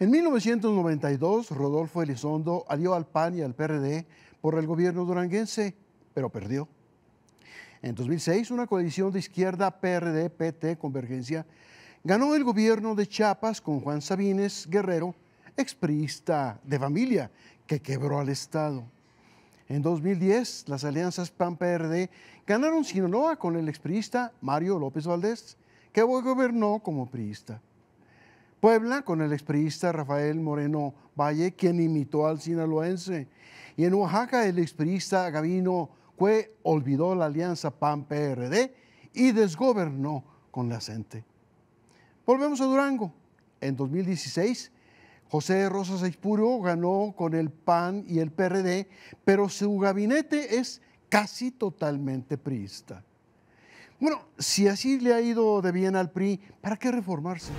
En 1992, Rodolfo Elizondo alió al PAN y al PRD por el gobierno duranguense, pero perdió. En 2006, una coalición de izquierda PRD-PT Convergencia ganó el gobierno de Chiapas con Juan Sabines Guerrero, expriista de familia, que quebró al Estado. En 2010, las alianzas PAN-PRD ganaron Sinaloa con el expriista Mario López Valdés, que gobernó como priista. Puebla con el expriista Rafael Moreno Valle, quien imitó al sinaloense. Y en Oaxaca el expriista Gavino Cue olvidó la alianza PAN-PRD y desgobernó con la gente. Volvemos a Durango. En 2016, José Rosas Aispuro ganó con el PAN y el PRD, pero su gabinete es casi totalmente priista. Bueno, si así le ha ido de bien al PRI, ¿para qué reformarse?